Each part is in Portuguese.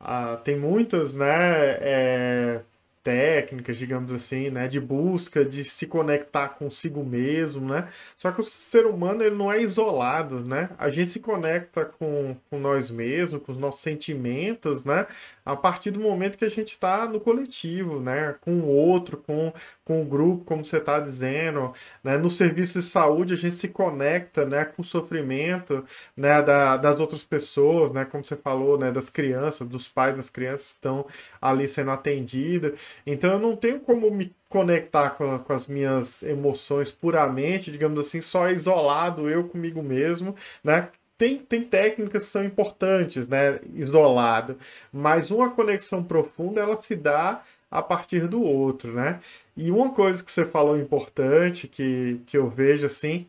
Ah, tem muitos, né? É técnicas, digamos assim, né, de busca, de se conectar consigo mesmo, né? Só que o ser humano ele não é isolado, né? A gente se conecta com, com nós mesmos, com os nossos sentimentos, né? A partir do momento que a gente está no coletivo, né? Com o outro, com, com o grupo, como você está dizendo, né? No serviço de saúde a gente se conecta, né? Com o sofrimento, né? Da, das outras pessoas, né? Como você falou, né? Das crianças, dos pais das crianças que estão ali sendo atendidas então eu não tenho como me conectar com, com, as minhas emoções puramente, digamos assim, só isolado eu comigo mesmo, né? Tem, tem técnicas que são importantes, né? Isolado. Mas uma conexão profunda, ela se dá a partir do outro, né? E uma coisa que você falou importante, que, que eu vejo assim,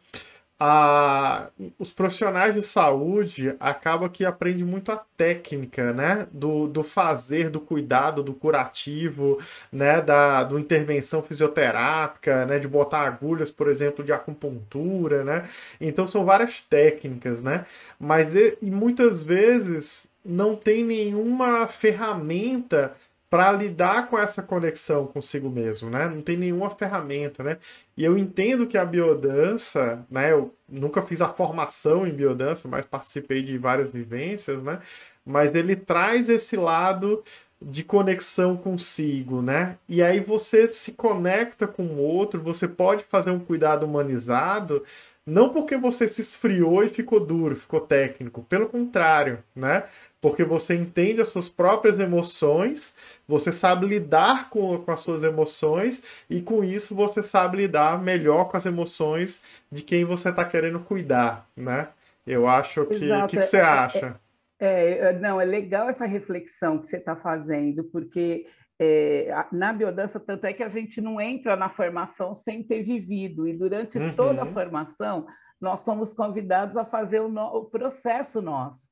a, os profissionais de saúde acabam que aprendem muito a técnica, né? Do, do fazer, do cuidado, do curativo, né? Da do intervenção fisioterápica, né? De botar agulhas, por exemplo, de acupuntura, né? Então são várias técnicas, né? Mas e, e muitas vezes não tem nenhuma ferramenta para lidar com essa conexão consigo mesmo, né? Não tem nenhuma ferramenta, né? E eu entendo que a biodança, né? Eu nunca fiz a formação em biodança, mas participei de várias vivências, né? Mas ele traz esse lado de conexão consigo, né? E aí você se conecta com o outro, você pode fazer um cuidado humanizado, não porque você se esfriou e ficou duro, ficou técnico, pelo contrário, né? porque você entende as suas próprias emoções, você sabe lidar com, com as suas emoções e com isso você sabe lidar melhor com as emoções de quem você está querendo cuidar, né? Eu acho que. O que, você é, é, acha? É, é, é, não, é legal essa reflexão que você está fazendo, porque é, na biodança, tanto é que a gente não entra na formação sem ter vivido, e durante uhum. toda a uhum. formação, nós somos convidados a fazer o, no, o processo nosso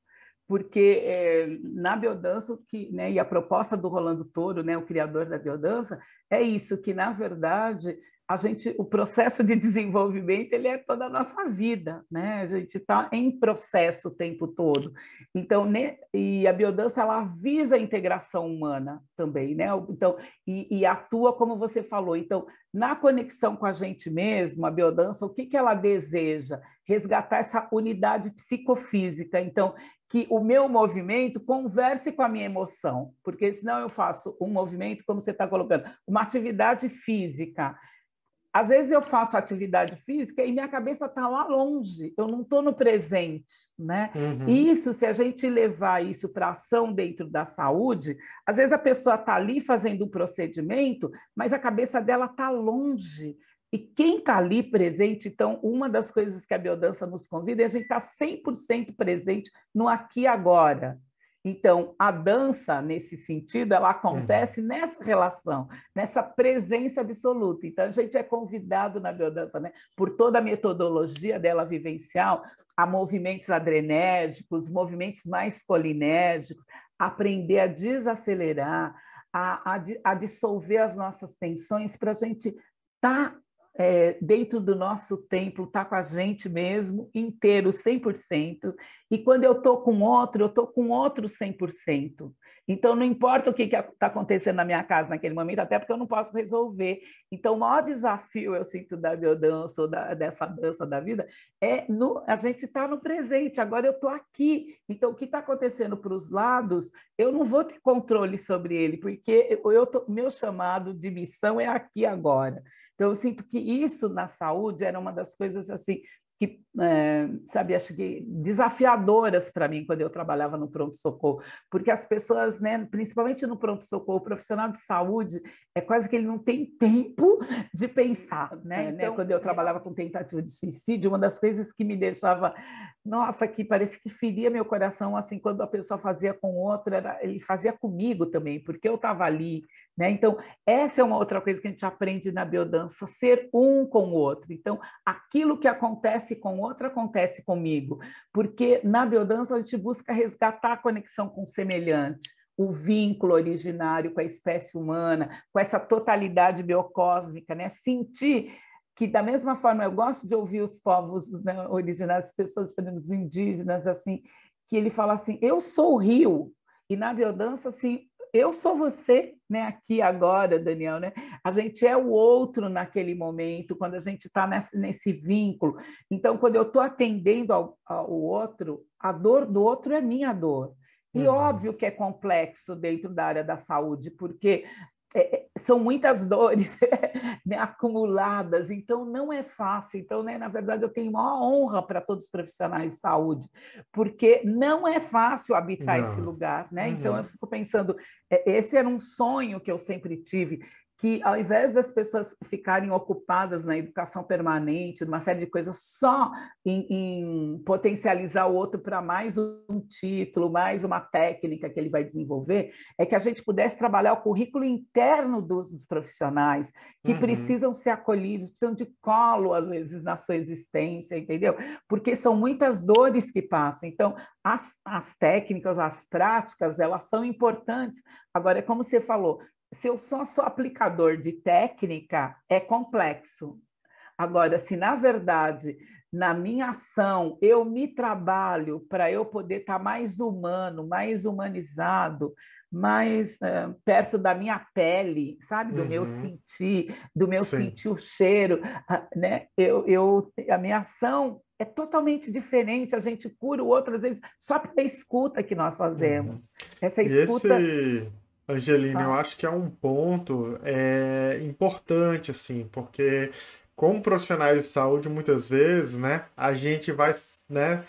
porque é, na biodança que, né, e a proposta do Rolando Toro, né, o criador da biodança, é isso que na verdade a gente, o processo de desenvolvimento ele é toda a nossa vida, né? A gente está em processo o tempo todo. Então, né, e a biodança ela avisa a integração humana também, né? Então, e, e atua como você falou. Então, na conexão com a gente mesmo, a biodança, o que que ela deseja? Resgatar essa unidade psicofísica. Então, que o meu movimento converse com a minha emoção, porque senão eu faço um movimento, como você está colocando, uma atividade física. Às vezes eu faço atividade física e minha cabeça está lá longe, eu não estou no presente, né? Uhum. E isso, se a gente levar isso para ação dentro da saúde, às vezes a pessoa está ali fazendo um procedimento, mas a cabeça dela está longe, e quem está ali presente, então, uma das coisas que a biodança nos convida é a gente estar tá 100% presente no aqui e agora. Então, a dança, nesse sentido, ela acontece uhum. nessa relação, nessa presença absoluta. Então, a gente é convidado na biodança, né, por toda a metodologia dela vivencial, a movimentos adrenérgicos, movimentos mais colinérgicos, aprender a desacelerar, a, a, a dissolver as nossas tensões para a gente estar tá é, dentro do nosso templo, está com a gente mesmo, inteiro, 100%. E quando eu estou com outro, eu estou com outro 100%. Então, não importa o que está acontecendo na minha casa naquele momento, até porque eu não posso resolver. Então, o maior desafio, eu sinto, da biodança ou da, dessa dança da vida, é no, a gente estar tá no presente. Agora eu estou aqui. Então, o que está acontecendo para os lados, eu não vou ter controle sobre ele, porque eu, eu tô, meu chamado de missão é aqui agora. Então, eu sinto que isso na saúde era uma das coisas assim que é, sabe, acho que desafiadoras para mim quando eu trabalhava no pronto-socorro, porque as pessoas, né, principalmente no pronto-socorro, o profissional de saúde é quase que ele não tem tempo de pensar, né? É, né então, né? Quando eu é. trabalhava com tentativa de suicídio, uma das coisas que me deixava, nossa, que parece que feria meu coração, assim, quando a pessoa fazia com outra, era, ele fazia comigo também, porque eu estava ali, né? Então, essa é uma outra coisa que a gente aprende na biodança, ser um com o outro. Então, aquilo que acontece acontece com outro acontece comigo, porque na biodança a gente busca resgatar a conexão com o semelhante, o vínculo originário com a espécie humana, com essa totalidade biocósmica, né? Sentir que da mesma forma eu gosto de ouvir os povos né, originários, as pessoas, podemos os indígenas, assim, que ele fala assim, eu sou o rio, e na biodança, assim, eu sou você, né? Aqui agora, Daniel, né? A gente é o outro naquele momento, quando a gente está nesse, nesse vínculo. Então, quando eu estou atendendo ao, ao outro, a dor do outro é minha dor. E uhum. óbvio que é complexo dentro da área da saúde, porque é, é, são muitas dores né, acumuladas, então não é fácil. Então, né, na verdade, eu tenho maior honra para todos os profissionais de saúde, porque não é fácil habitar não. esse lugar. Né? Então uhum. Então, eu fico pensando, é, esse era um sonho que eu sempre tive, que ao invés das pessoas ficarem ocupadas na educação permanente, numa série de coisas, só em, em potencializar o outro para mais um título, mais uma técnica que ele vai desenvolver, é que a gente pudesse trabalhar o currículo interno dos, dos profissionais, que uhum. precisam ser acolhidos, precisam de colo, às vezes, na sua existência, entendeu? Porque são muitas dores que passam. Então, as, as técnicas, as práticas, elas são importantes. Agora, é como você falou, se eu só sou aplicador de técnica, é complexo. Agora, se na verdade, na minha ação, eu me trabalho para eu poder estar tá mais humano, mais humanizado, mais uh, perto da minha pele, sabe? Do uhum. meu sentir, do meu Sim. sentir o cheiro, né? Eu, eu, a minha ação é totalmente diferente, a gente cura o outro, às vezes, só pela escuta que nós uhum. fazemos. Uhum. Essa escuta... E esse Angelina, eu acho que é um ponto é, importante, assim, porque como profissionais de saúde, muitas vezes, né, a gente vai, né,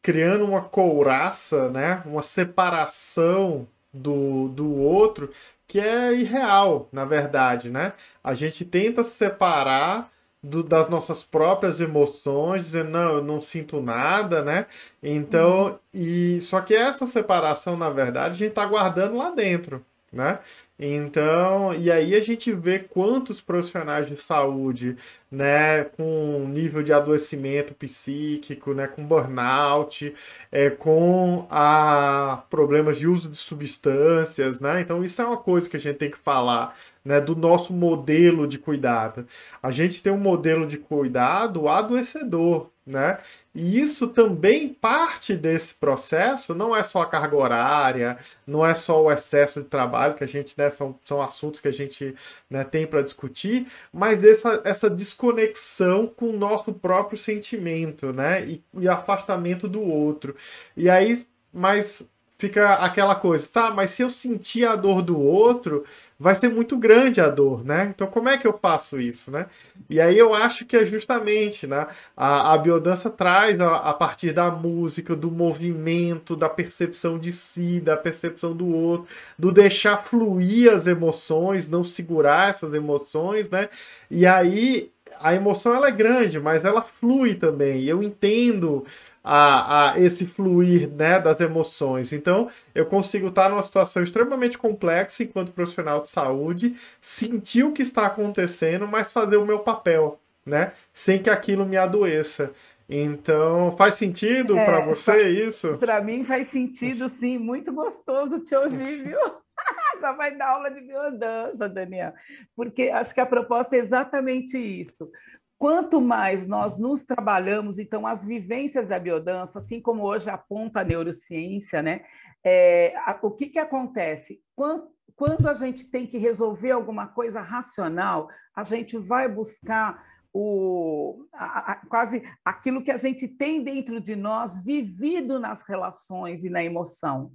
criando uma couraça, né, uma separação do, do outro que é irreal, na verdade, né? A gente tenta separar do, das nossas próprias emoções, dizendo, não, eu não sinto nada, né? Então, uhum. e só que essa separação, na verdade, a gente tá guardando lá dentro né? Então, e aí a gente vê quantos profissionais de saúde, né, com nível de adoecimento psíquico, né, com burnout, é, com a ah, problemas de uso de substâncias, né? Então, isso é uma coisa que a gente tem que falar, né, do nosso modelo de cuidado. A gente tem um modelo de cuidado adoecedor, né? E isso também parte desse processo, não é só a carga horária, não é só o excesso de trabalho, que a gente, né, são, são assuntos que a gente né, tem para discutir, mas essa, essa desconexão com o nosso próprio sentimento, né, e, e afastamento do outro. E aí, mas fica aquela coisa, tá, mas se eu sentir a dor do outro, vai ser muito grande a dor, né? Então como é que eu faço isso, né? E aí eu acho que é justamente, né? A, a biodança traz a, né, a partir da música, do movimento, da percepção de si, da percepção do outro, do deixar fluir as emoções, não segurar essas emoções, né? E aí a emoção ela é grande, mas ela flui também. Eu entendo a, a esse fluir né, das emoções. Então, eu consigo estar numa situação extremamente complexa enquanto profissional de saúde, sentir o que está acontecendo, mas fazer o meu papel, né? Sem que aquilo me adoeça. Então, faz sentido é, para você pra, isso? Para mim faz sentido, sim. Muito gostoso te ouvir, viu? Já vai dar aula de biodança, Daniel. Porque acho que a proposta é exatamente isso. Quanto mais nós nos trabalhamos, então, as vivências da biodança, assim como hoje aponta a neurociência, né? É, a, o que, que acontece? Quanto, quando a gente tem que resolver alguma coisa racional, a gente vai buscar o, a, a, quase aquilo que a gente tem dentro de nós vivido nas relações e na emoção.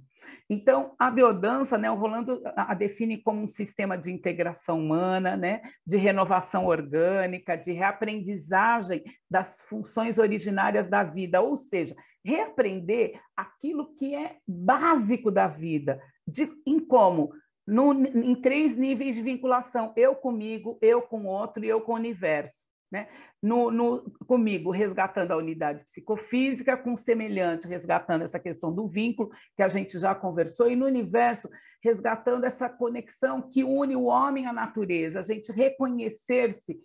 Então, a biodança, né, o Rolando a define como um sistema de integração humana, né, de renovação orgânica, de reaprendizagem das funções originárias da vida, ou seja, reaprender aquilo que é básico da vida, de, em como no, em três níveis de vinculação: eu comigo, eu com o outro e eu com o universo. Né? No, no, comigo, resgatando a unidade psicofísica, com semelhante, resgatando essa questão do vínculo, que a gente já conversou, e no universo, resgatando essa conexão que une o homem à natureza, a gente reconhecer-se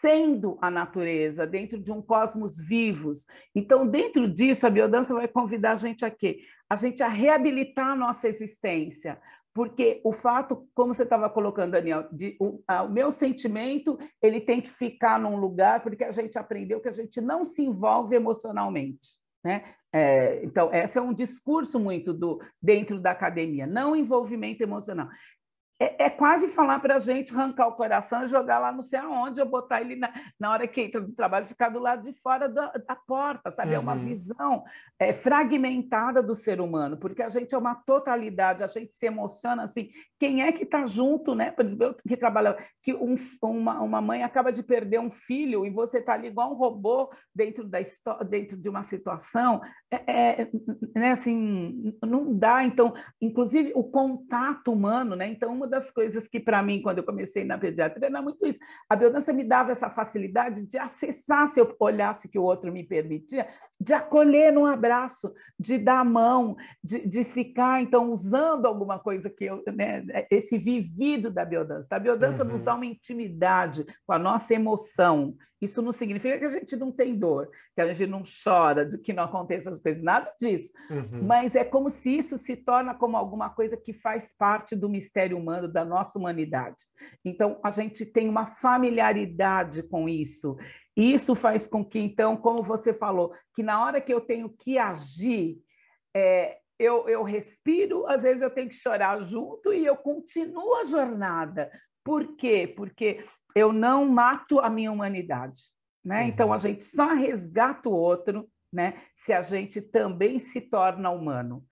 sendo a natureza, dentro de um cosmos vivos. Então, dentro disso, a biodança vai convidar a gente a quê? A gente a reabilitar a nossa existência, porque o fato, como você estava colocando, Daniel, de, o, a, o, meu sentimento ele tem que ficar num lugar porque a gente aprendeu que a gente não se envolve emocionalmente, né? É, então, esse é um discurso muito do dentro da academia, não envolvimento emocional é, é, quase falar para a gente arrancar o coração e jogar lá não sei aonde, ou botar ele na, na hora que entra no trabalho, ficar do lado de fora da, da porta, sabe? Uhum. É uma uhum. visão é, fragmentada do ser humano, porque a gente é uma totalidade, a gente se emociona assim. Quem é que está junto, né? Por exemplo, que trabalha, que um, uma, uma mãe acaba de perder um filho e você está ali igual um robô dentro, da dentro de uma situação, é, é, né? Assim, não dá. Então, inclusive o contato humano, né? Então, uma das coisas que, para mim, quando eu comecei na pediatria, era muito isso. A biodança me dava essa facilidade de acessar, se eu olhasse que o outro me permitia, de acolher num abraço, de dar a mão, de, de ficar, então, usando alguma coisa que eu. Né, esse vivido da biodança. A biodança uhum. nos dá uma intimidade com a nossa emoção. Isso não significa que a gente não tem dor, que a gente não chora, que não aconteça as coisas, nada disso. Uhum. Mas é como se isso se torna como alguma coisa que faz parte do mistério humano falando da nossa humanidade. Então, a gente tem uma familiaridade com isso. Isso faz com que, então, como você falou, que na hora que eu tenho que agir, é, eu, eu respiro, às vezes eu tenho que chorar junto e eu continuo a jornada. Por quê? Porque eu não mato a minha humanidade. Né? Uhum. Então, a gente só resgata o outro né? se a gente também se torna humano.